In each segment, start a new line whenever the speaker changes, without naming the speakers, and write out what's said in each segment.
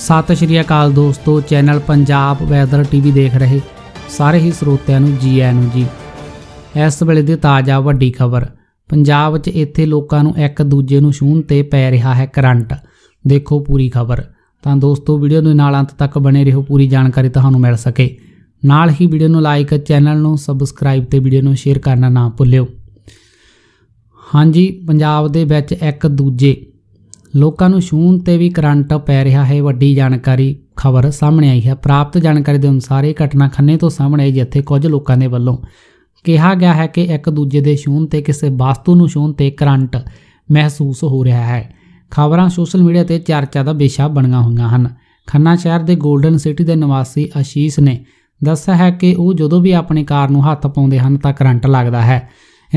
ਸਤਿ ਸ਼੍ਰੀ ਅਕਾਲ ਦੋਸਤੋ channel Punjab weather TV ਦੇਖ ਰਹੇ ਸਾਰੇ ਹੀ ਸਰੋਤਿਆਂ ਨੂੰ ਜੀ ਆਇਆਂ ਨੂੰ ਜੀ ਇਸ ਵੇਲੇ ਦੀ ਤਾਜ਼ਾ ਵੱਡੀ ਖਬਰ ਪੰਜਾਬ ਵਿੱਚ ਇੱਥੇ ਲੋਕਾਂ ਨੂੰ ਇੱਕ ਦੂਜੇ ਨੂੰ ਛੂਣ ਤੇ ਪੈ ਰਿਹਾ ਹੈ ਕਰੰਟ ਦੇਖੋ ਪੂਰੀ ਖਬਰ ਤਾਂ ਦੋਸਤੋ ਵੀਡੀਓ ਦੇ ਨਾਲ ਅੰਤ ਤੱਕ ਬਣੇ ਰਹੋ ਪੂਰੀ ਜਾਣਕਾਰੀ ਤੁਹਾਨੂੰ ਮਿਲ ਸਕੇ ਨਾਲ ਹੀ ਵੀਡੀਓ ਨੂੰ ਲਾਈਕ ਚੈਨਲ ਨੂੰ ਸਬਸਕ੍ਰਾਈਬ ਤੇ ਵੀਡੀਓ ਨੂੰ ਸ਼ੇਅਰ ਕਰਨਾ ਨਾ ਭੁੱਲਿਓ ਹਾਂਜੀ ਪੰਜਾਬ ਦੇ ਵਿੱਚ ਇੱਕ ਦੂਜੇ ਲੋਕਾਂ ਨੂੰ ਛੂਨ ਤੇ ਵੀ ਕਰੰਟ ਪੈ ਰਿਹਾ ਹੈ ਵੱਡੀ ਜਾਣਕਾਰੀ ਖਬਰ ਸਾਹਮਣੇ ਆਈ ਹੈ ਪ੍ਰਾਪਤ ਜਾਣਕਾਰੀ ਦੇ ਅਨੁਸਾਰ ਇਹ ਘਟਨਾ ਖੰਨੇ ਤੋਂ ਸਾਹਮਣੇ ਆਈ ਜਿੱਥੇ ਕੁਝ ਲੋਕਾਂ ਦੇ ਵੱਲੋਂ ਕਿਹਾ ਗਿਆ ਹੈ ਕਿ ਇੱਕ ਦੂਜੇ ਦੇ ਛੂਨ ਤੇ ਕਿਸੇ ਵਸਤੂ ਨੂੰ ਛੂਨ ਤੇ ਕਰੰਟ ਮਹਿਸੂਸ ਹੋ ਰਿਹਾ ਹੈ ਖਬਰਾਂ ਸੋਸ਼ਲ ਮੀਡੀਆ ਤੇ ਚਰਚਾ ਦਾ ਵਿਸ਼ਾ ਬਣੀਆਂ ਹੋਈਆਂ ਹਨ ਖੰਨਾ ਸ਼ਹਿਰ ਦੇ 골ਡਨ ਸਿਟੀ ਦੇ ਨਿਵਾਸੀ ਆਸ਼ੀਸ਼ ਨੇ ਦੱਸਿਆ ਹੈ ਕਿ ਉਹ ਜਦੋਂ ਵੀ ਆਪਣੀ ਕਾਰ ਨੂੰ ਹੱਥ ਪਾਉਂਦੇ ਹਨ ਤਾਂ ਕਰੰਟ ਲੱਗਦਾ ਹੈ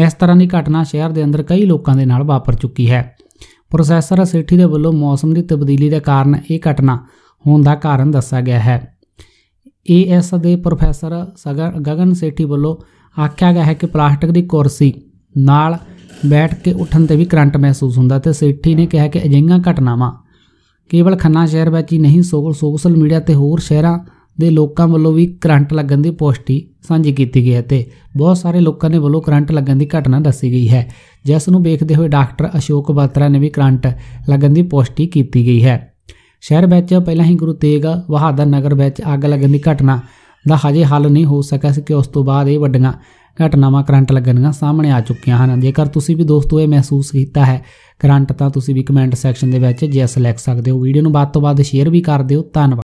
ਇਸ ਤਰ੍ਹਾਂ ਦੀ ਘਟਨਾ ਸ਼ਹਿਰ ਦੇ ਅੰਦਰ ਕਈ ਲੋਕਾਂ ਦੇ ਨਾਲ ਵਾਪਰ ਚੁੱਕੀ ਹੈ ਪ੍ਰੋਫੈਸਰ ਅਸੇਠੀ ਦੇ ਵੱਲੋਂ ਮੌਸਮ ਦੀ ਤਬਦੀਲੀ ਦੇ ਕਾਰਨ ਇਹ ਘਟਨਾ ਹੋਣ ਦਾ ਕਾਰਨ ਦੱਸਿਆ ਗਿਆ ਹੈ ਏਐਸ ਦੇ ਪ੍ਰੋਫੈਸਰ ਗਗਨ ਸੇਠੀ ਵੱਲੋਂ ਆਖਿਆ ਗਿਆ ਹੈ ਕਿ ਪਲਾਸਟਿਕ ਦੀ ਕੁਰਸੀ ਨਾਲ ਬੈਠ ਕੇ ਉੱਠਣ ਤੇ ਵੀ ਕਰੰਟ ਮਹਿਸੂਸ ਹੁੰਦਾ ਤੇ ਸੇਠੀ ਨੇ ਕਿਹਾ ਕਿ ਅਜਿਹੀਆਂ ਘਟਨਾਵਾਂ ਕੇਵਲ ਖੰਨਾ ਸ਼ਹਿਰ ਵਿੱਚ ਹੀ ਨਹੀਂ ਸੋਸ਼ਲ ਮੀਡੀਆ ਤੇ ਹੋਰ ਸ਼ਹਿਰਾਂ ਦੇ ਲੋਕਾਂ ਵੱਲੋਂ ਵੀ ਕਰੰਟ ਲੱਗਣ ਦੀ ਪੁਸ਼ਟੀ ਸਾਂਝੀ ਕੀਤੀ ਗਈ ਹੈ ਤੇ ਬਹੁਤ ਸਾਰੇ ਲੋਕਾਂ ਦੇ ਵੱਲੋਂ ਕਰੰਟ ਲੱਗਣ ਦੀ ਘਟਨਾ ਦੱਸੀ ਗਈ ਹੈ ਜਿਸ ਨੂੰ ਵੇਖਦੇ ਹੋਏ ਡਾਕਟਰ ਅਸ਼ੋਕ ਬਾਤਰਾ ਨੇ ਵੀ ਕਰੰਟ ਲੱਗਣ ਦੀ ਪੁਸ਼ਟੀ ਕੀਤੀ ਗਈ ਹੈ ਸ਼ਹਿਰ ਵਿੱਚ ਪਹਿਲਾਂ ਹੀ ਗੁਰੂ ਤੇਗ ਬਹਾਦਰ ਨਗਰ ਵਿੱਚ ਅੱਗ ਲੱਗਣ ਦੀ ਘਟਨਾ ਦਾ ਹਜੇ ਹੱਲ ਨਹੀਂ ਹੋ ਸਕਿਆ ਸੀ ਕਿ ਉਸ ਤੋਂ ਬਾਅਦ ਇਹ ਵੱਡੀਆਂ ਘਟਨਾਵਾਂ ਕਰੰਟ ਲੱਗਣ ਦੀਆਂ ਸਾਹਮਣੇ ਆ ਚੁੱਕੀਆਂ ਹਨ ਜੇਕਰ ਤੁਸੀਂ ਵੀ ਦੋਸਤੋ ਇਹ ਮਹਿਸੂਸ ਕੀਤਾ ਹੈ ਕਰੰਟ ਤਾਂ ਤੁਸੀਂ ਵੀ ਕਮੈਂਟ ਸੈਕਸ਼ਨ ਦੇ ਵਿੱਚ ਜੈਸ ਲਿਖ ਸਕਦੇ ਹੋ ਵੀਡੀਓ ਨੂੰ ਬਾਅਦ ਤੋਂ ਬਾਅਦ ਸ਼ੇਅਰ ਵੀ ਕਰ ਦਿਓ ਧੰਨਵਾਦ